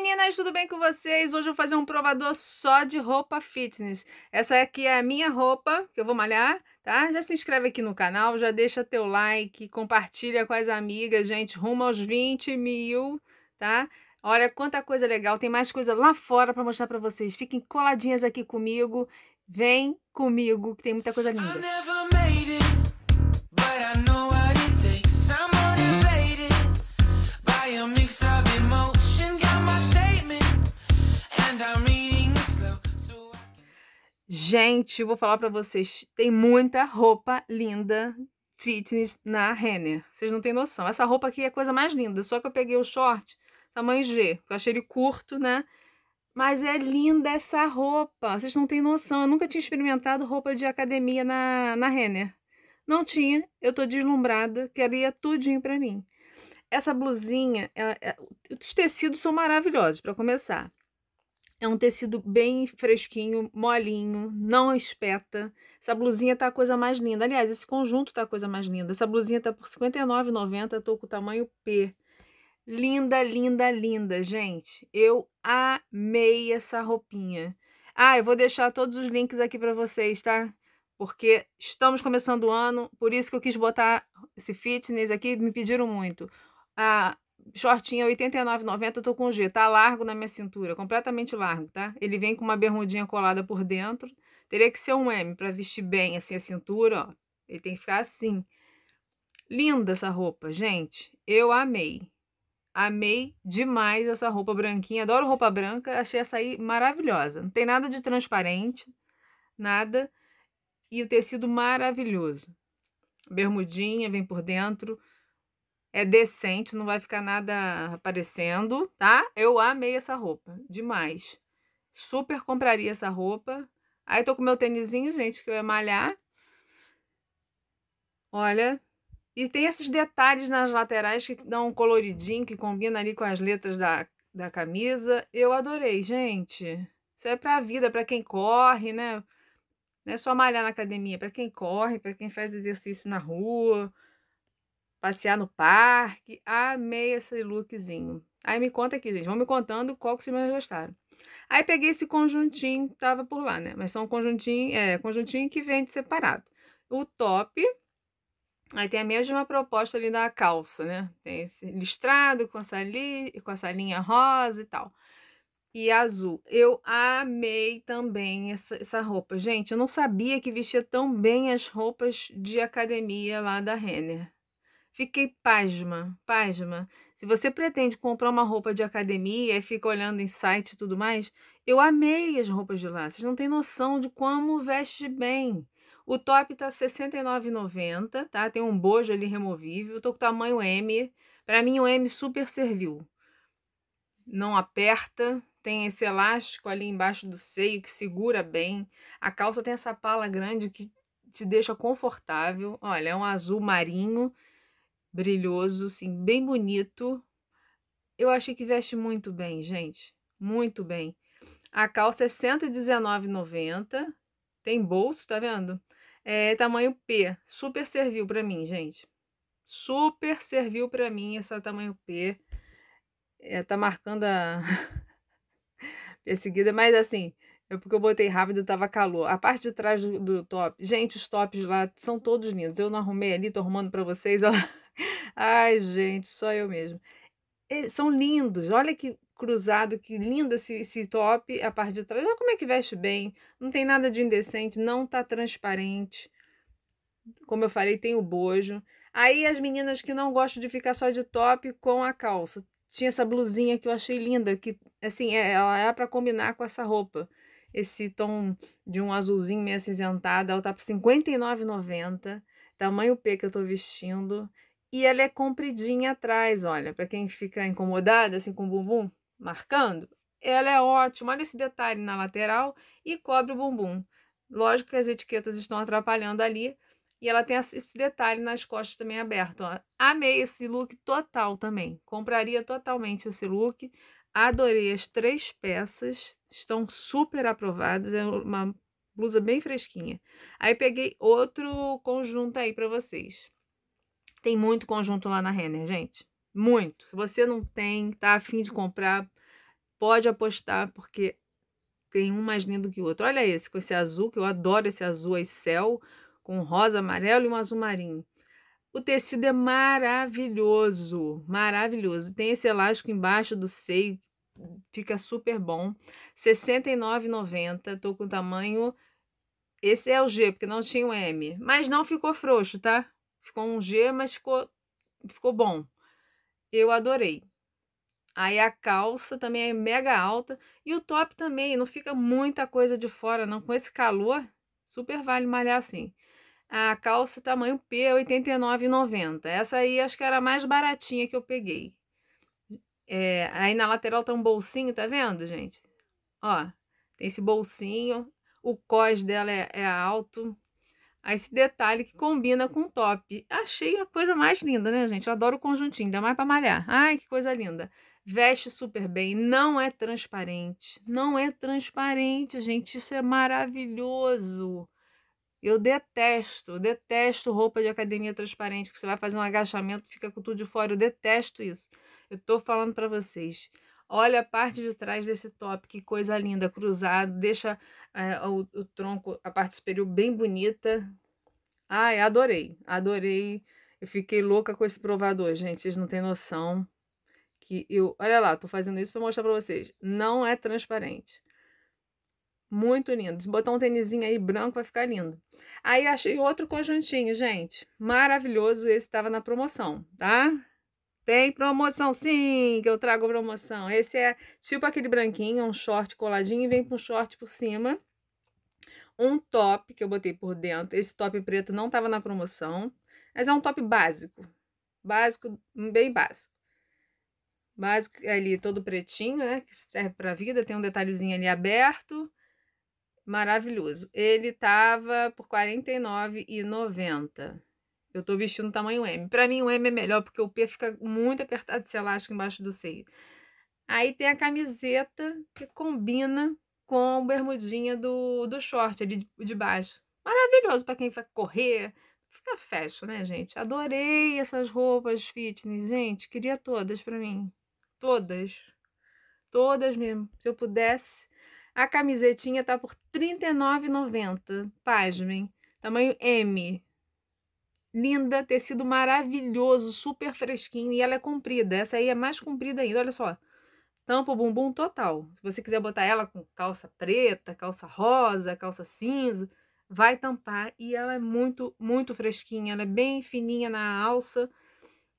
meninas, tudo bem com vocês? Hoje eu vou fazer um provador só de roupa fitness. Essa aqui é a minha roupa que eu vou malhar, tá? Já se inscreve aqui no canal, já deixa teu like, compartilha com as amigas, gente, rumo aos 20 mil, tá? Olha quanta coisa legal, tem mais coisa lá fora para mostrar para vocês. Fiquem coladinhas aqui comigo, vem comigo que tem muita coisa linda. I never made it, but I know Gente, vou falar para vocês, tem muita roupa linda fitness na Renner. Vocês não têm noção. Essa roupa aqui é a coisa mais linda, só que eu peguei o short tamanho G, eu achei ele curto, né? Mas é linda essa roupa. Vocês não têm noção. Eu nunca tinha experimentado roupa de academia na, na Renner. Não tinha. Eu tô deslumbrada. Queria tudinho pra mim. Essa blusinha, é, é, os tecidos são maravilhosos, para começar. É um tecido bem fresquinho, molinho, não espeta. Essa blusinha tá a coisa mais linda. Aliás, esse conjunto tá a coisa mais linda. Essa blusinha tá por R$ 59,90, tô com o tamanho P. Linda, linda, linda, gente. Eu amei essa roupinha. Ah, eu vou deixar todos os links aqui para vocês, tá? Porque estamos começando o ano, por isso que eu quis botar esse fitness aqui, me pediram muito. Ah, shortinho 89,90, tô com G, tá largo na minha cintura, completamente largo, tá? Ele vem com uma bermudinha colada por dentro. Teria que ser um M para vestir bem assim a cintura, ó. Ele tem que ficar assim. Linda essa roupa, gente. Eu amei. Amei demais essa roupa branquinha. Adoro roupa branca. Achei essa aí maravilhosa. Não tem nada de transparente, nada. E o tecido maravilhoso. Bermudinha, vem por dentro é decente, não vai ficar nada aparecendo, tá? Eu amei essa roupa, demais. Super compraria essa roupa. Aí tô com meu tênisinho, gente, que eu ia malhar. Olha, e tem esses detalhes nas laterais que dão um coloridinho, que combina ali com as letras da, da camisa. Eu adorei, gente. Isso é pra vida, para quem corre, né? Não é só malhar na academia, é para quem corre, para quem faz exercício na rua passear no parque. Amei esse lookzinho. Aí me conta aqui, gente. Vão me contando qual que vocês mais gostaram. Aí peguei esse conjuntinho tava por lá, né? Mas são conjuntinho, é, conjuntinho que vende separado. O top. Aí tem a mesma proposta ali da calça, né? Tem esse listrado com essa, li, com essa linha rosa e tal. E azul. Eu amei também essa, essa roupa. Gente, eu não sabia que vestia tão bem as roupas de academia lá da Renner. Fiquei pasma, pasma. Se você pretende comprar uma roupa de academia e fica olhando em site e tudo mais, eu amei as roupas de lá. Vocês não têm noção de como veste bem. O top tá R$ 69,90, tá? Tem um bojo ali removível. Eu tô com tamanho M. Para mim, o M super serviu. Não aperta, tem esse elástico ali embaixo do seio que segura bem. A calça tem essa pala grande que te deixa confortável. Olha, é um azul marinho brilhoso, assim, bem bonito. Eu achei que veste muito bem, gente, muito bem. A calça é 119,90. Tem bolso, tá vendo? É tamanho P. Super serviu para mim, gente. Super serviu para mim essa tamanho P. É, tá marcando a perseguida, mas assim, é porque eu botei rápido, tava calor. A parte de trás do, do top, gente, os tops lá são todos lindos. Eu não arrumei ali, tô arrumando para vocês, ó. Ai, gente, só eu mesmo. são lindos. Olha que cruzado, que lindo esse, esse top a parte de trás. Olha como é que veste bem. Não tem nada de indecente, não tá transparente. Como eu falei, tem o bojo. Aí as meninas que não gostam de ficar só de top com a calça. Tinha essa blusinha que eu achei linda, que assim, é, ela era é para combinar com essa roupa. Esse tom de um azulzinho meio acinzentado, ela tá por R$ 59,90. Tamanho P que eu tô vestindo. E ela é compridinha atrás, olha, para quem fica incomodada assim com o bumbum marcando, ela é ótima. Olha esse detalhe na lateral e cobre o bumbum. Lógico que as etiquetas estão atrapalhando ali. E ela tem esse detalhe nas costas também aberto. Ó. Amei esse look total também. Compraria totalmente esse look. Adorei as três peças. Estão super aprovadas. É uma blusa bem fresquinha. Aí peguei outro conjunto aí para vocês. Tem muito conjunto lá na Renner, gente. Muito. Se você não tem, tá afim de comprar, pode apostar, porque tem um mais lindo que o outro. Olha esse, com esse azul, que eu adoro esse azul aí, céu, com rosa, amarelo e um azul marinho. O tecido é maravilhoso, maravilhoso. Tem esse elástico embaixo do seio, fica super bom. R$ 69,90. Tô com tamanho. Esse é o G, porque não tinha o M. Mas não ficou frouxo, tá? Ficou um G, mas ficou, ficou bom. Eu adorei. Aí a calça também é mega alta. E o top também, não fica muita coisa de fora, não. Com esse calor, super vale malhar assim. A calça tamanho P é R$ 89,90. Essa aí acho que era a mais baratinha que eu peguei. É, aí na lateral tá um bolsinho, tá vendo, gente? Ó, tem esse bolsinho. O cós dela é, é alto, a esse detalhe que combina com o top. Achei a coisa mais linda, né, gente? Eu adoro o conjuntinho, ainda mais para malhar. Ai, que coisa linda. Veste super bem, não é transparente. Não é transparente, gente. Isso é maravilhoso. Eu detesto, eu detesto roupa de academia transparente, que você vai fazer um agachamento, fica com tudo de fora. Eu detesto isso. Eu tô falando para vocês. Olha a parte de trás desse top, que coisa linda, cruzado, deixa é, o, o, tronco, a parte superior bem bonita. Ai, adorei, adorei. Eu fiquei louca com esse provador, gente, vocês não têm noção que eu, olha lá, tô fazendo isso para mostrar para vocês. Não é transparente. Muito lindo. Se botar um tênisinho aí branco vai ficar lindo. Aí achei outro conjuntinho, gente. Maravilhoso, esse estava na promoção, tá? Tem promoção, sim, que eu trago promoção. Esse é tipo aquele branquinho, um short coladinho e vem com um short por cima. Um top que eu botei por dentro. Esse top preto não tava na promoção, mas é um top básico. Básico, bem básico. Básico é ali todo pretinho, né, que serve para vida, tem um detalhezinho ali aberto. Maravilhoso. Ele tava por R$ 49,90. Eu tô vestindo tamanho M. Pra mim, o M é melhor porque o P fica muito apertado esse elástico embaixo do seio. Aí tem a camiseta que combina com a bermudinha do, do short ali de, de baixo. Maravilhoso para quem vai correr. Fica fecho, né, gente? Adorei essas roupas fitness, gente. Queria todas pra mim. Todas. Todas mesmo. Se eu pudesse. A camisetinha tá por R$39,90. Pasmem. Tamanho M linda, tecido maravilhoso, super fresquinho e ela é comprida. Essa aí é mais comprida ainda, olha só. Tampa o bumbum total. Se você quiser botar ela com calça preta, calça rosa, calça cinza, vai tampar e ela é muito, muito fresquinha, ela é bem fininha na alça.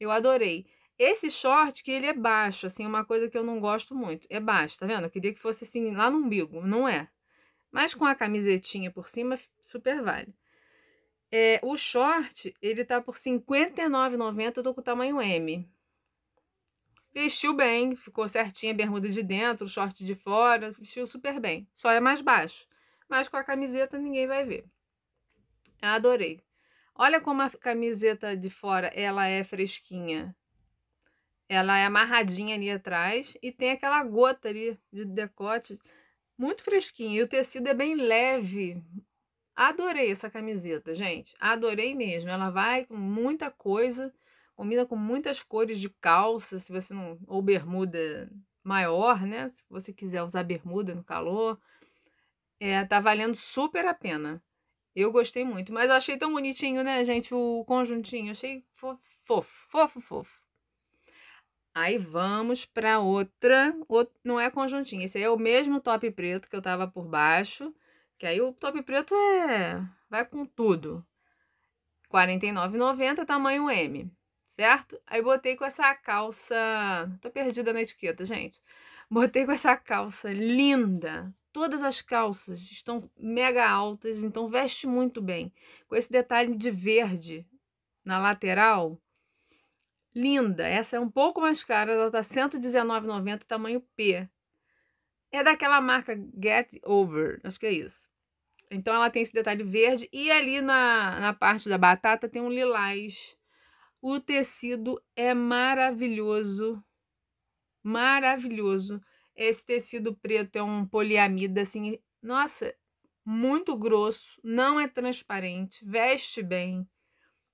Eu adorei. Esse short que ele é baixo, assim, uma coisa que eu não gosto muito. É baixo, tá vendo? Eu queria que fosse assim lá no umbigo, não é. Mas com a camisetinha por cima, super vale. É, o short, ele tá por R$59,90, eu tô com o tamanho M. Vestiu bem, ficou certinha a bermuda de dentro, o short de fora, vestiu super bem. Só é mais baixo, mas com a camiseta ninguém vai ver. Eu adorei. Olha como a camiseta de fora, ela é fresquinha. Ela é amarradinha ali atrás e tem aquela gota ali de decote muito fresquinho. E o tecido é bem leve, Adorei essa camiseta, gente. Adorei mesmo. Ela vai com muita coisa, combina com muitas cores de calça, se você não ou bermuda maior, né? Se você quiser usar bermuda no calor, é, tá valendo super a pena. Eu gostei muito, mas eu achei tão bonitinho, né, gente, o conjuntinho. Achei fofo, fofo, fofo. Aí vamos para outra, outro, não é conjuntinho. Esse aí é o mesmo top preto que eu tava por baixo que aí o top preto é. Vai com tudo. R$ 49,90, tamanho M, certo? Aí botei com essa calça. Tô perdida na etiqueta, gente. Botei com essa calça linda. Todas as calças estão mega altas, então veste muito bem. Com esse detalhe de verde na lateral. Linda. Essa é um pouco mais cara, ela tá R$ 119,90, tamanho P é daquela marca Get Over, acho que é isso. Então ela tem esse detalhe verde e ali na, na parte da batata tem um lilás. O tecido é maravilhoso, maravilhoso. Esse tecido preto é um poliamida, assim, nossa, muito grosso, não é transparente, veste bem.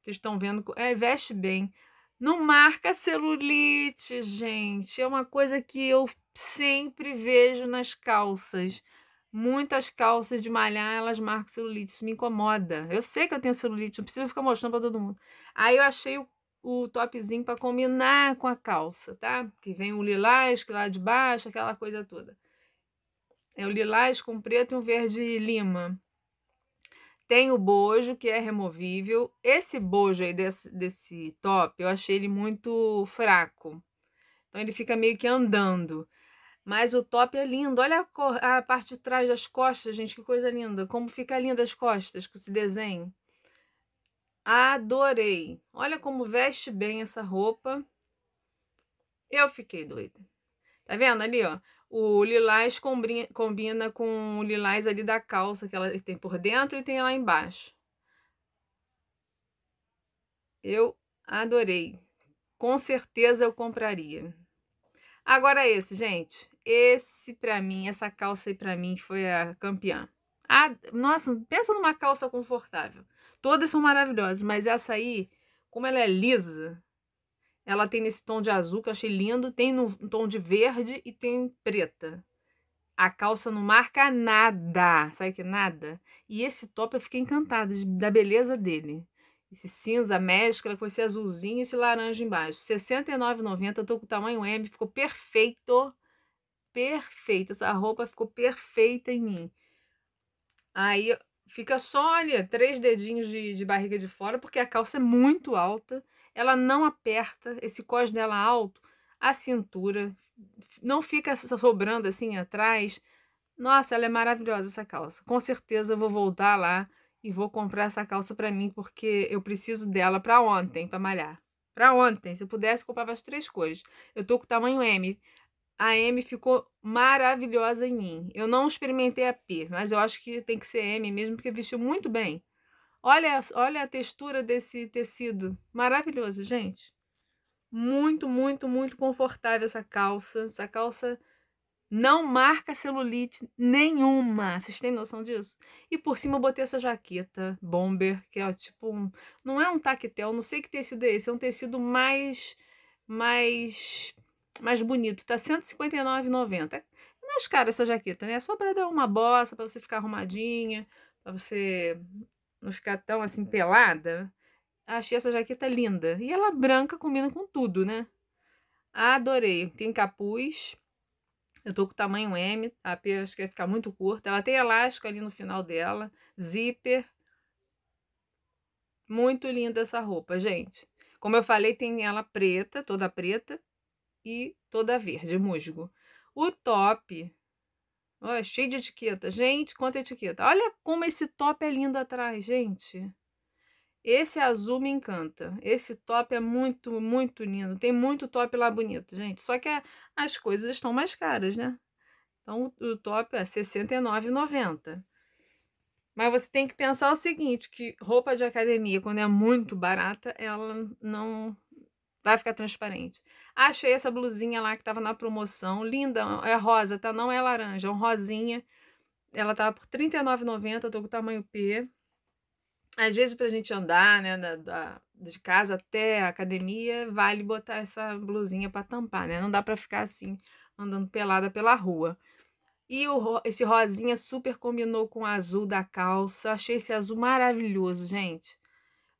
Vocês estão vendo, é, veste bem. Não marca celulite, gente. É uma coisa que eu sempre vejo nas calças. Muitas calças de malhar, elas marcam celulite. Isso me incomoda. Eu sei que eu tenho celulite, não preciso ficar mostrando para todo mundo. Aí eu achei o, o topzinho para combinar com a calça, tá? Que vem o lilás, que lá de baixo, aquela coisa toda. É o lilás com preto e um verde lima. Tem o bojo, que é removível. Esse bojo aí desse, desse top, eu achei ele muito fraco. Então ele fica meio que andando. Mas o top é lindo. Olha a, cor, a parte de trás das costas, gente. Que coisa linda. Como fica linda as costas com esse desenho. Adorei. Olha como veste bem essa roupa. Eu fiquei doida. Tá vendo ali, ó? O lilás combina com o lilás ali da calça que ela tem por dentro e tem lá embaixo. Eu adorei. Com certeza eu compraria. Agora esse, gente. Esse para mim, essa calça aí para mim foi a campeã. Ah, nossa, pensa numa calça confortável. Todas são maravilhosas, mas essa aí, como ela é lisa, ela tem nesse tom de azul que eu achei lindo, tem no tom de verde e tem preta. A calça não marca nada, sabe que nada? E esse top eu fiquei encantada da beleza dele. Esse cinza mescla com esse azulzinho e esse laranja embaixo. R$ 69,90, eu tô com o tamanho M, ficou perfeito. Perfeito, essa roupa ficou perfeita em mim. Aí fica só, olha, três dedinhos de, de barriga de fora, porque a calça é muito alta ela não aperta esse cós dela alto, a cintura, não fica sobrando assim atrás. Nossa, ela é maravilhosa essa calça. Com certeza eu vou voltar lá e vou comprar essa calça para mim porque eu preciso dela para ontem, para malhar. Para ontem, se eu pudesse comprava as três cores. Eu tô com tamanho M. A M ficou maravilhosa em mim. Eu não experimentei a P, mas eu acho que tem que ser M mesmo porque vestiu muito bem. Olha, olha a textura desse tecido. Maravilhoso, gente. Muito, muito, muito confortável essa calça. Essa calça não marca celulite nenhuma. Vocês têm noção disso? E por cima eu botei essa jaqueta bomber, que é tipo um, não é um tactel, não sei que tecido é esse, é um tecido mais mais mais bonito. Tá 159,90. É mais cara essa jaqueta, né? É só para dar uma bossa, para você ficar arrumadinha, para você não ficar tão assim pelada. Achei essa jaqueta linda. E ela branca combina com tudo, né? Adorei. Tem capuz. Eu tô com tamanho M, a P acho que vai ficar muito curta. Ela tem elástico ali no final dela, zíper. Muito linda essa roupa, gente. Como eu falei, tem ela preta, toda preta, e toda verde, musgo. O top cheio de etiqueta. Gente, quanta etiqueta. Olha como esse top é lindo atrás, gente. Esse azul me encanta. Esse top é muito, muito lindo. Tem muito top lá bonito, gente. Só que as coisas estão mais caras, né? Então, o top é R$ 69,90. Mas você tem que pensar o seguinte, que roupa de academia, quando é muito barata, ela não Vai ficar transparente. Achei essa blusinha lá que tava na promoção. Linda, é rosa, tá? Não é laranja, é um rosinha. Ela tava tá por R$39,90, tô com tamanho P. Às vezes pra gente andar, né, da, da, de casa até a academia, vale botar essa blusinha pra tampar, né? Não dá pra ficar assim, andando pelada pela rua. E o, esse rosinha super combinou com o azul da calça. Achei esse azul maravilhoso, gente.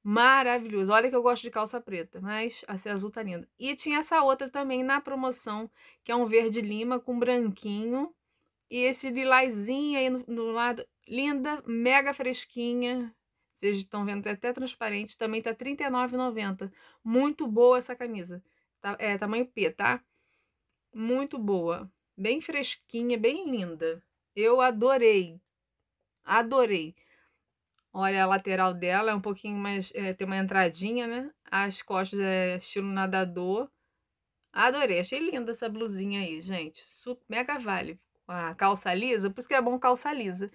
Maravilhoso. Olha que eu gosto de calça preta, mas essa azul tá linda. E tinha essa outra também na promoção, que é um verde lima com branquinho. E esse lilazinho aí no, no lado, linda, mega fresquinha. Vocês estão vendo, é até transparente. Também tá R$39,90. Muito boa essa camisa. Tá, é tamanho P, tá? Muito boa. Bem fresquinha, bem linda. Eu adorei. Adorei. Olha, a lateral dela é um pouquinho mais. É, tem uma entradinha, né? As costas é estilo nadador. Adorei, achei linda essa blusinha aí, gente. Super, mega vale. A calça lisa, por isso que é bom calça lisa.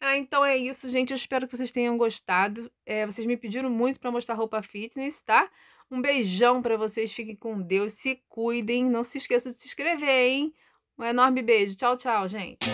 Ah, então é isso, gente. Eu espero que vocês tenham gostado. É, vocês me pediram muito para mostrar roupa fitness, tá? Um beijão para vocês. Fiquem com Deus. Se cuidem. Não se esqueça de se inscrever, hein? Um enorme beijo. Tchau, tchau, gente.